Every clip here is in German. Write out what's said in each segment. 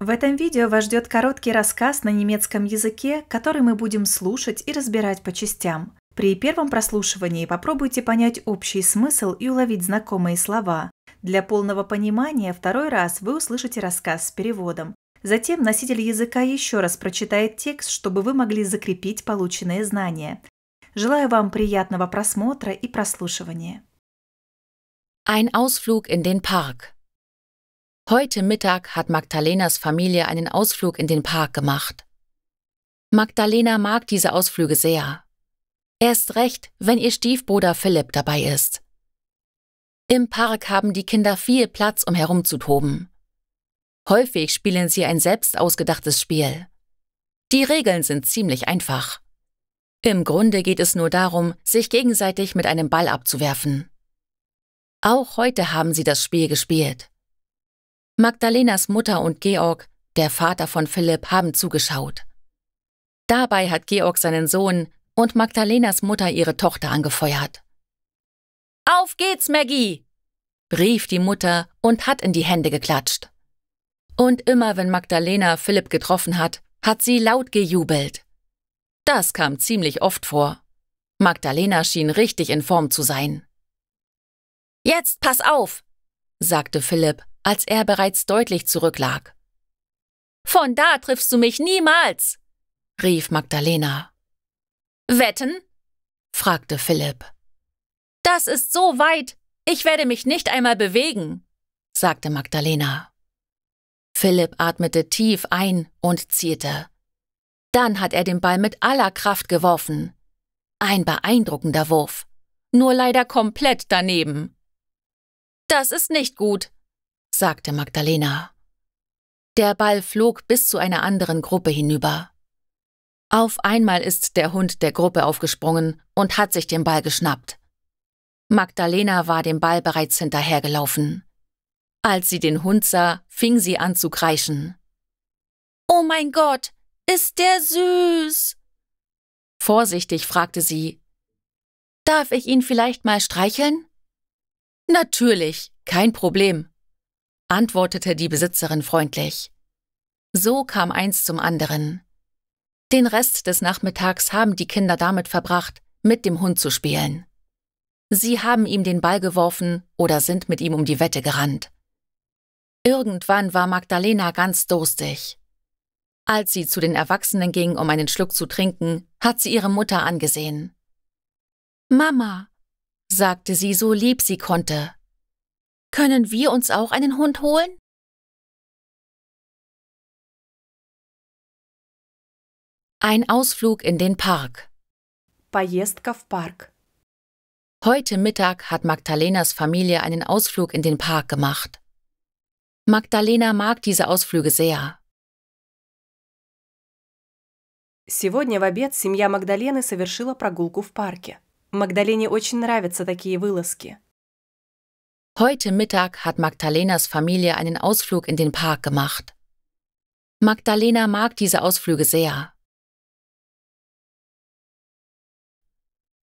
В этом видео вас ждет короткий рассказ на немецком языке, который мы будем слушать и разбирать по частям. При первом прослушивании попробуйте понять общий смысл и уловить знакомые слова. Для полного понимания второй раз вы услышите рассказ с переводом. Затем носитель языка еще раз прочитает текст, чтобы вы могли закрепить полученные знания. Желаю вам приятного просмотра и прослушивания. Ein Ausflug in den Park. Heute Mittag hat Magdalenas Familie einen Ausflug in den Park gemacht. Magdalena mag diese Ausflüge sehr. Erst recht, wenn ihr Stiefbruder Philipp dabei ist. Im Park haben die Kinder viel Platz, um herumzutoben. Häufig spielen sie ein selbst ausgedachtes Spiel. Die Regeln sind ziemlich einfach. Im Grunde geht es nur darum, sich gegenseitig mit einem Ball abzuwerfen. Auch heute haben sie das Spiel gespielt. Magdalenas Mutter und Georg, der Vater von Philipp, haben zugeschaut. Dabei hat Georg seinen Sohn und Magdalenas Mutter ihre Tochter angefeuert. Auf geht's, Maggie! rief die Mutter und hat in die Hände geklatscht. Und immer wenn Magdalena Philipp getroffen hat, hat sie laut gejubelt. Das kam ziemlich oft vor. Magdalena schien richtig in Form zu sein. Jetzt pass auf, sagte Philipp als er bereits deutlich zurücklag. Von da triffst du mich niemals, rief Magdalena. Wetten? fragte Philipp. Das ist so weit, ich werde mich nicht einmal bewegen, sagte Magdalena. Philipp atmete tief ein und zierte. Dann hat er den Ball mit aller Kraft geworfen. Ein beeindruckender Wurf. Nur leider komplett daneben. Das ist nicht gut, sagte Magdalena. Der Ball flog bis zu einer anderen Gruppe hinüber. Auf einmal ist der Hund der Gruppe aufgesprungen und hat sich den Ball geschnappt. Magdalena war dem Ball bereits hinterhergelaufen. Als sie den Hund sah, fing sie an zu kreischen. Oh mein Gott, ist der süß! Vorsichtig fragte sie, Darf ich ihn vielleicht mal streicheln? Natürlich, kein Problem, antwortete die Besitzerin freundlich. So kam eins zum anderen. Den Rest des Nachmittags haben die Kinder damit verbracht, mit dem Hund zu spielen. Sie haben ihm den Ball geworfen oder sind mit ihm um die Wette gerannt. Irgendwann war Magdalena ganz durstig. Als sie zu den Erwachsenen ging, um einen Schluck zu trinken, hat sie ihre Mutter angesehen. Mama, sagte sie so lieb sie konnte. Können wir uns auch einen Hund holen? Ein Ausflug in den Park. Поездка в парк. Heute Mittag hat Magdalenas Familie einen Ausflug in den Park gemacht. Magdalena mag diese Ausflüge sehr. Сегодня в обед семья Магдалены совершила прогулку в парке. Магдалене очень нравятся такие вылазки. Heute Mittag hat Magdalenas Familie einen Ausflug in den Park gemacht. Magdalena mag diese Ausflüge sehr.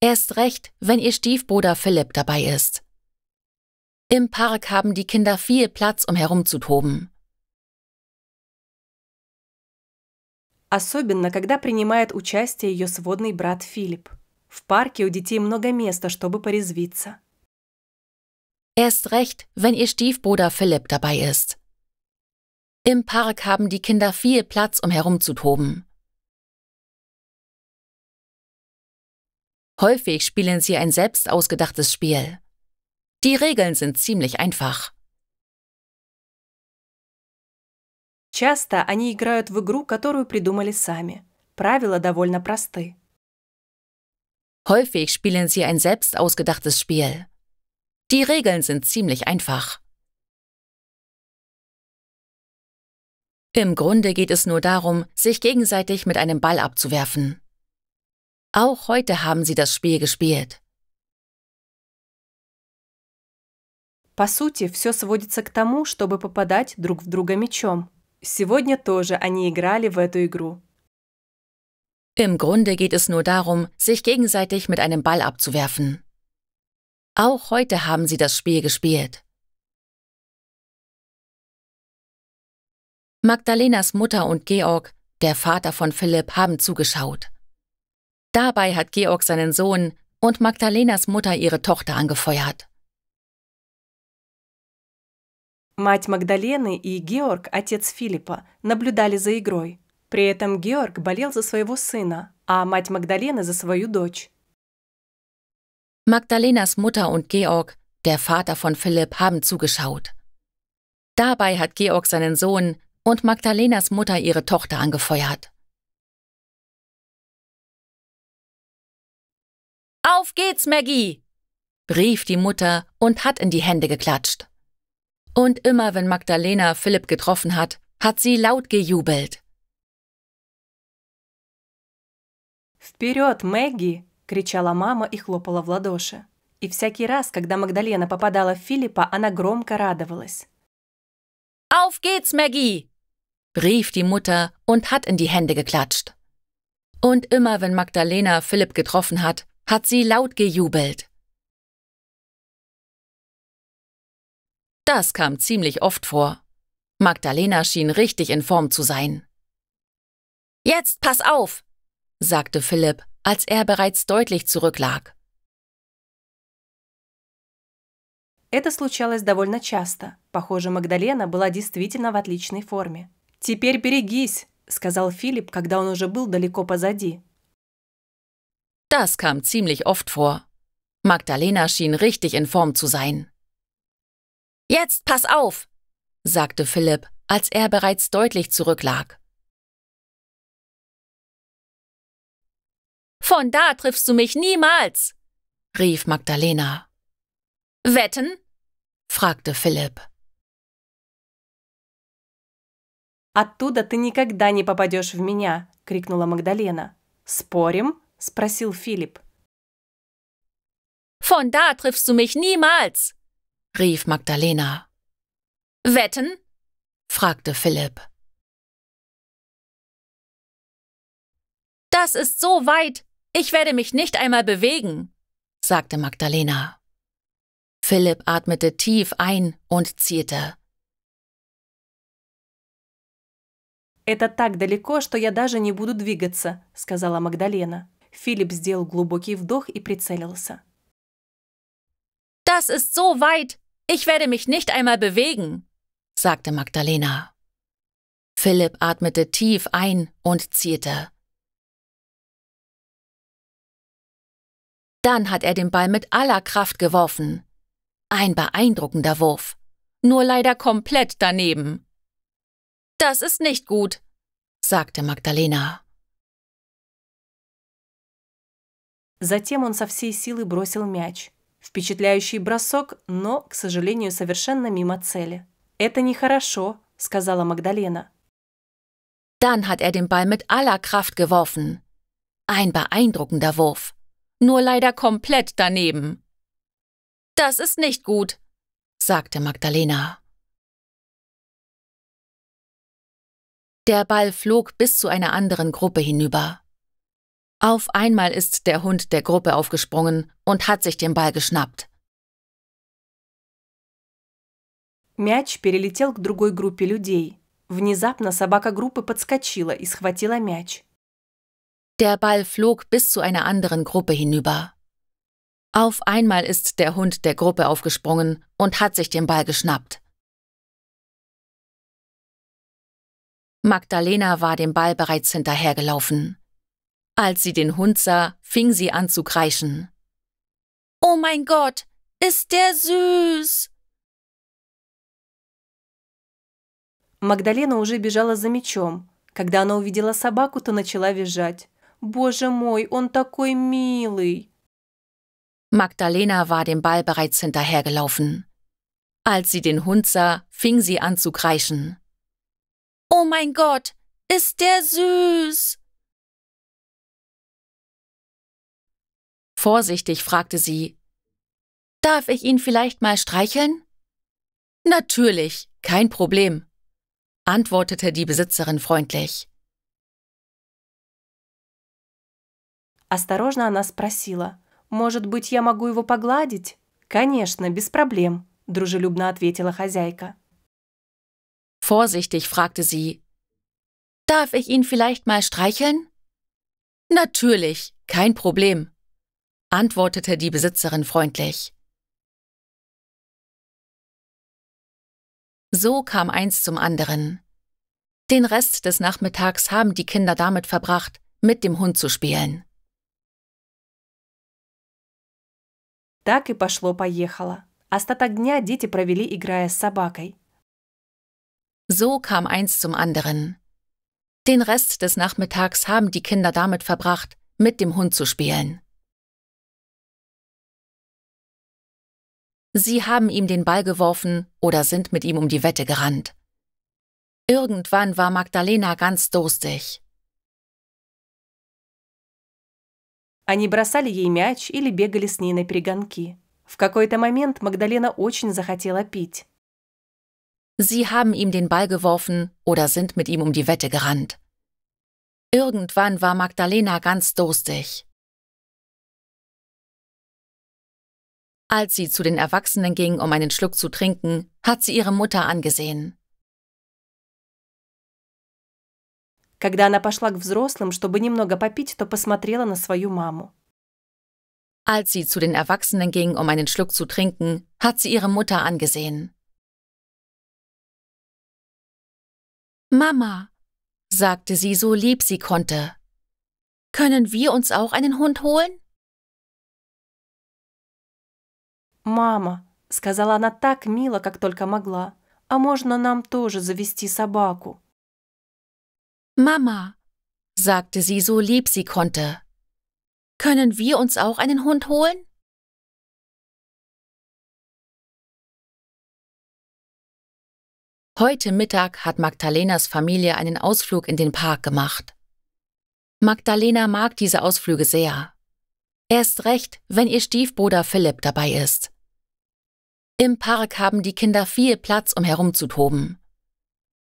Erst recht, wenn ihr Stiefbruder Philipp dabei ist. Im Park haben die Kinder viel Platz, um herumzutoben. Особенно, когда принимает участие ее сводный брат Филипп. В парке у детей много места, чтобы порезвиться. Erst recht, wenn ihr Stiefbruder Philipp dabei ist. Im Park haben die Kinder viel Platz, um herumzutoben. Häufig spielen sie ein selbst ausgedachtes Spiel. Die Regeln sind ziemlich einfach. Часто они играют в игру, которую придумали сами. Правила довольно просты. Häufig spielen sie ein selbst ausgedachtes Spiel. Die Regeln sind ziemlich einfach. Im Grunde geht es nur darum, sich gegenseitig mit einem Ball abzuwerfen. Auch heute haben sie das Spiel gespielt. По сути, все сводится к тому, чтобы попадать друг в друга мечом. Сегодня тоже они играли в эту игру. Im Grunde geht es nur darum, sich gegenseitig mit einem Ball abzuwerfen. Auch heute haben sie das Spiel gespielt. Magdalenas Mutter und Georg, der Vater von Philipp, haben zugeschaut. Dabei hat Georg seinen Sohn und Magdalenas Mutter ihre Tochter angefeuert. Мать Магдалены и Георг, отец Филиппа, наблюдали за игрой. При этом Георг болел за своего сына, а мать Магдалены за свою дочь. Magdalenas Mutter und Georg, der Vater von Philipp, haben zugeschaut. Dabei hat Georg seinen Sohn und Magdalenas Mutter ihre Tochter angefeuert. Auf geht's, Maggie! rief die Mutter und hat in die Hände geklatscht. Und immer wenn Magdalena Philipp getroffen hat, hat sie laut gejubelt. Вперед, Maggie! – кричала мама и хлопала в ладоши. И всякий раз, когда Магдалена попадала в Филиппа, она громко радовалась. Auf geht's, Maggie! rief die Mutter und hat in die Hände geklatscht. Und immer wenn Magdalena Philipp getroffen hat, hat sie laut gejubelt. Das kam ziemlich oft vor. Magdalena schien richtig in Form zu sein. Jetzt pass auf, sagte Philipp als er bereits deutlich zurücklag. Это случалось довольно часто. Похоже, Магдалена была действительно в отличной форме. «Теперь берегись», — сказал Филипп, когда он уже был далеко позади. Das kam ziemlich oft vor. Magdalena schien richtig in Form zu sein. Jetzt pass auf, sagte Philipp, als er bereits deutlich zurücklag. Von da triffst du mich niemals, rief Magdalena. Wetten? fragte Philipp. «Оттуда ты никогда не попадешь в меня!» — крикнула Магдалена. «Спорим?» — спросил Филипп. «Von da triffst du mich niemals!» — rief Magdalena. «Wetten?» — fragte Philipp. Das ist so weit, ich werde mich nicht einmal bewegen, sagte Magdalena. Philipp atmete tief ein und zierte. «Это так далеко, что я даже не буду двигаться», — сказала Магдалена. Филипп сделал глубокий вдох и прицелился. «Das ist so weit! Ich werde mich nicht einmal bewegen!» sagte Magdalena. Philipp atmete tief ein und zierte. Dann hat er den Ball mit aller Kraft geworfen. Ein beeindruckender Wurf. Nur leider komplett daneben. Das ist nicht gut, sagte Magdalena. Затем он со всей силы бросил мяч. Впечатляющий бросок, но, к сожалению, совершенно мимо цели. «Это нехорошо», — сказала Магдалена. Dann hat er den Ball mit aller Kraft geworfen. Ein beeindruckender Wurf nur leider komplett daneben. Das ist nicht gut, sagte Magdalena. Der Ball flog bis zu einer anderen Gruppe hinüber. Auf einmal ist der Hund der Gruppe aufgesprungen und hat sich den Ball geschnappt. Мяч перелетел к другой группе людей. Внезапно собака группы подскочила и схватила мяч. Der Ball flog bis zu einer anderen Gruppe hinüber. Auf einmal ist der Hund der Gruppe aufgesprungen und hat sich den Ball geschnappt. Magdalena war dem Ball bereits hinterhergelaufen. Als sie den Hund sah, fing sie an zu kreischen. Oh mein Gott, ist der süß! Magdalena уже бежала за мечом. Когда она увидела собаку, то начала визжать. Боже мой, он такой милый. Magdalena war dem Ball bereits hinterhergelaufen. Als sie den Hund sah, fing sie an zu kreischen. Oh mein Gott, ist der süß! Vorsichtig fragte sie, Darf ich ihn vielleicht mal streicheln? Natürlich, kein Problem, antwortete die Besitzerin freundlich. Осторожно она спросила. «Может быть, я могу его погладить?» «Конечно, без проблем», – дружелюбно ответила хозяйка. Vorsichtig fragte sie, Darf ich ihn vielleicht mal streicheln? Natürlich, kein Problem, antwortete die Besitzerin freundlich. So kam eins zum anderen. Den Rest des Nachmittags haben die Kinder damit verbracht, mit dem Hund zu spielen. Так и пошло-поехало. Остаток дня дети провели, играя с собакой. So kam eins zum anderen. Den Rest des Nachmittags haben die Kinder damit verbracht, mit dem Hund zu spielen. Sie haben ihm den Ball geworfen oder sind mit ihm um die Wette gerannt. Irgendwann war Magdalena ganz durstig. Они бросали ей мяч или бегали с ней на перегонки. В какой-то момент Магдалена очень захотела пить. Sie haben ihm den Ball geworfen oder sind mit ihm um die Wette gerannt. Irgendwann war Magdalena ganz durstig. Als sie zu den Erwachsenen ging, um einen Schluck zu trinken, hat sie ihre Mutter angesehen. Когда она пошла к взрослым, чтобы немного попить, то посмотрела на свою маму. Als sie zu den Erwachsenen ging, um einen Schluck zu trinken, hat sie ihre Mutter angesehen. Mama, sagte sie so lieb sie konnte, können wir uns auch einen Hund holen? «Мама», — сказала она так мило, как только могла, — «а можно нам тоже завести собаку?» Mama, sagte sie so lieb sie konnte, können wir uns auch einen Hund holen? Heute Mittag hat Magdalenas Familie einen Ausflug in den Park gemacht. Magdalena mag diese Ausflüge sehr. Erst recht, wenn ihr Stiefbruder Philipp dabei ist. Im Park haben die Kinder viel Platz, um herumzutoben.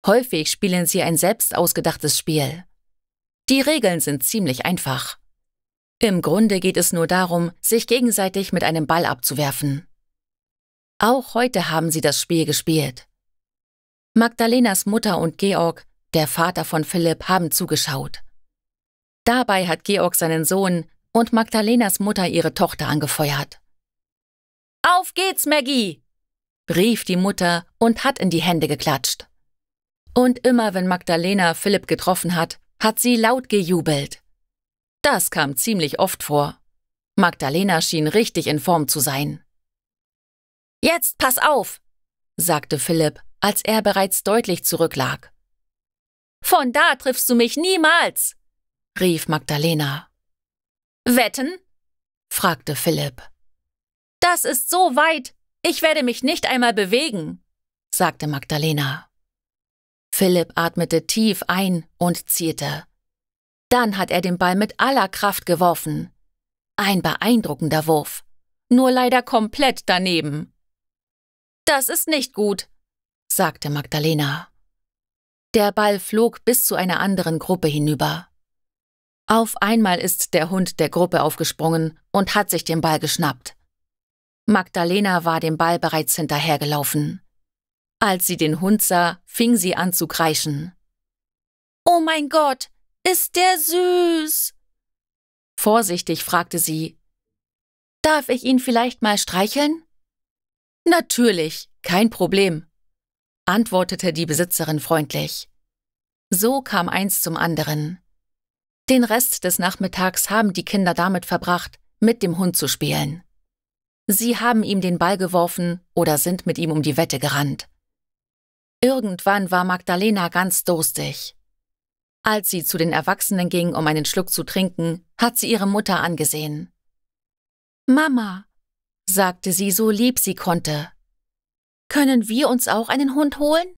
Häufig spielen sie ein selbst ausgedachtes Spiel. Die Regeln sind ziemlich einfach. Im Grunde geht es nur darum, sich gegenseitig mit einem Ball abzuwerfen. Auch heute haben sie das Spiel gespielt. Magdalenas Mutter und Georg, der Vater von Philipp, haben zugeschaut. Dabei hat Georg seinen Sohn und Magdalenas Mutter ihre Tochter angefeuert. Auf geht's, Maggie! rief die Mutter und hat in die Hände geklatscht. Und immer wenn Magdalena Philipp getroffen hat, hat sie laut gejubelt. Das kam ziemlich oft vor. Magdalena schien richtig in Form zu sein. Jetzt pass auf, sagte Philipp, als er bereits deutlich zurücklag. Von da triffst du mich niemals, rief Magdalena. Wetten? fragte Philipp. Das ist so weit, ich werde mich nicht einmal bewegen, sagte Magdalena. Philipp atmete tief ein und zierte. Dann hat er den Ball mit aller Kraft geworfen. Ein beeindruckender Wurf. Nur leider komplett daneben. Das ist nicht gut, sagte Magdalena. Der Ball flog bis zu einer anderen Gruppe hinüber. Auf einmal ist der Hund der Gruppe aufgesprungen und hat sich den Ball geschnappt. Magdalena war dem Ball bereits hinterhergelaufen. Als sie den Hund sah, fing sie an zu kreischen. Oh mein Gott, ist der süß! Vorsichtig fragte sie, Darf ich ihn vielleicht mal streicheln? Natürlich, kein Problem, antwortete die Besitzerin freundlich. So kam eins zum anderen. Den Rest des Nachmittags haben die Kinder damit verbracht, mit dem Hund zu spielen. Sie haben ihm den Ball geworfen oder sind mit ihm um die Wette gerannt. Irgendwann war Magdalena ganz durstig. Als sie zu den Erwachsenen ging, um einen Schluck zu trinken, hat sie ihre Mutter angesehen. Mama, sagte sie so lieb sie konnte, können wir uns auch einen Hund holen?